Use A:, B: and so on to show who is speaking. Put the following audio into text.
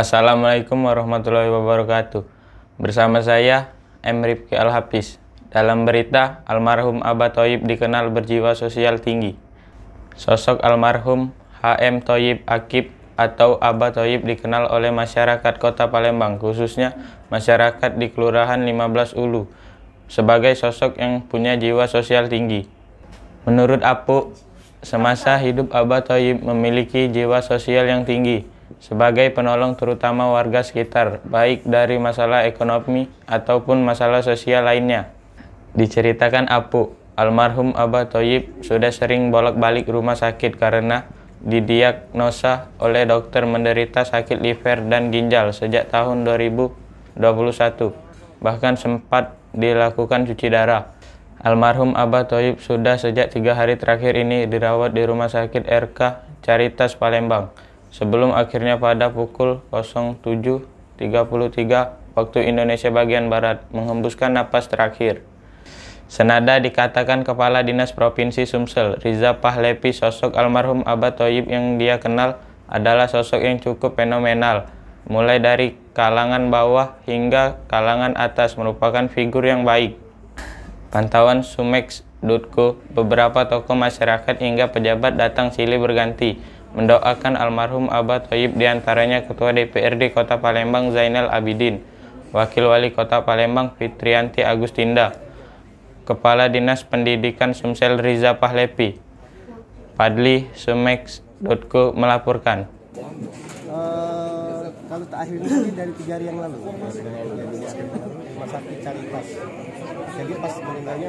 A: Assalamualaikum warahmatullahi wabarakatuh. Bersama saya M. Rifki Al-Hafiz. Dalam berita, almarhum Aba Toyib dikenal berjiwa sosial tinggi. Sosok almarhum H.M. Toyib Akib atau Aba Toyib dikenal oleh masyarakat kota Palembang, khususnya masyarakat di Kelurahan 15 Ulu, sebagai sosok yang punya jiwa sosial tinggi. Menurut Apu, semasa hidup Aba Toyib memiliki jiwa sosial yang tinggi sebagai penolong terutama warga sekitar, baik dari masalah ekonomi ataupun masalah sosial lainnya. Diceritakan Apu, almarhum Abah Toyib sudah sering bolak-balik rumah sakit karena didiagnosa oleh dokter menderita sakit liver dan ginjal sejak tahun 2021. Bahkan sempat dilakukan cuci darah. Almarhum Abah Toyib sudah sejak tiga hari terakhir ini dirawat di Rumah Sakit RK Caritas Palembang sebelum akhirnya pada pukul 07.33 waktu Indonesia bagian Barat menghembuskan napas terakhir. Senada dikatakan Kepala Dinas Provinsi Sumsel, Riza Pahlepi, sosok almarhum Abah Toyib yang dia kenal adalah sosok yang cukup fenomenal. Mulai dari kalangan bawah hingga kalangan atas merupakan figur yang baik. Pantauan Sumex.co, beberapa tokoh masyarakat hingga pejabat datang silih berganti mendoakan almarhum Abah Toyib diantaranya Ketua DPRD Kota Palembang Zainal Abidin, Wakil Wali Kota Palembang Fitrianti Agustinda, Kepala Dinas Pendidikan Sumsel Riza Pahlepi, Padli Sumex.co melaporkan. Uh, kalau terakhir ini dari tiga hari yang lalu, masa sakit pas Jadi pas meninggalnya